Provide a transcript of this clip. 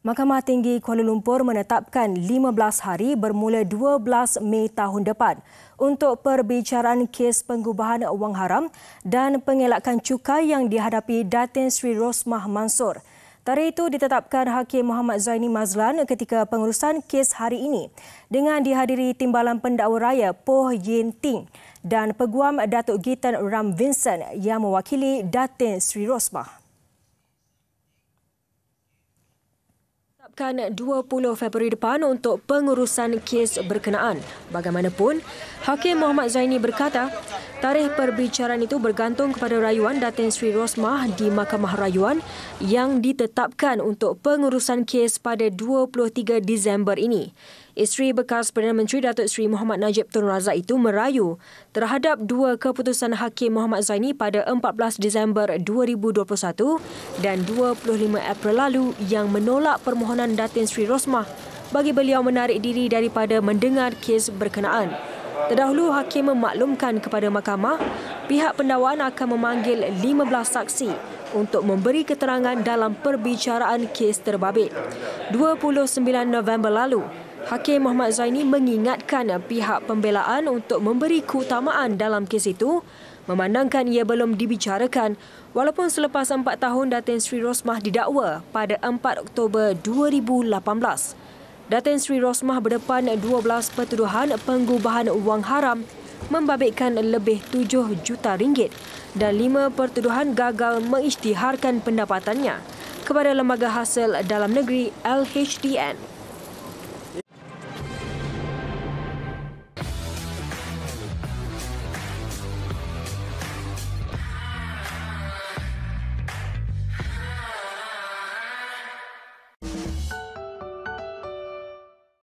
Mahkamah Tinggi Kuala Lumpur menetapkan 15 hari bermula 12 Mei tahun depan untuk perbicaraan kes pengubahan wang haram dan pengelakkan cukai yang dihadapi Datin Sri Rosmah Mansor. Tarikh itu ditetapkan Hakim Muhammad Zaini Mazlan ketika pengurusan kes hari ini dengan dihadiri Timbalan Pendakwa Raya Poh Yin Ting dan Peguam Datuk Gitan Ram Vincent yang mewakili Datin Sri Rosmah. ditetapkan 20 Februari depan untuk pengurusan kes berkenaan. Bagaimanapun, Hakim Muhammad Zaini berkata Tarikh perbicaraan itu bergantung kepada rayuan Datin Sri Rosmah di Mahkamah Rayuan yang ditetapkan untuk pengurusan kes pada 23 Disember ini. Isteri bekas Perdana Menteri Datuk Seri Muhammad Najib Tun Razak itu merayu terhadap dua keputusan Hakim Muhammad Zaini pada 14 Disember 2021 dan 25 April lalu yang menolak permohonan Datin Sri Rosmah bagi beliau menarik diri daripada mendengar kes berkenaan. Terdahulu hakim memaklumkan kepada mahkamah pihak pendawaan akan memanggil 15 saksi untuk memberi keterangan dalam perbicaraan kes terbabit. 29 November lalu, Hakim Muhammad Zaini mengingatkan pihak pembelaan untuk memberi keutamaan dalam kes itu memandangkan ia belum dibicarakan walaupun selepas empat tahun Datin Sri Rosmah didakwa pada 4 Oktober 2018. Datin Sri Rosmah berdepan 12 pertuduhan pengubahan wang haram membabitkan lebih 7 juta ringgit dan 5 pertuduhan gagal mengisytiharkan pendapatannya kepada Lembaga Hasil Dalam Negeri LHDN.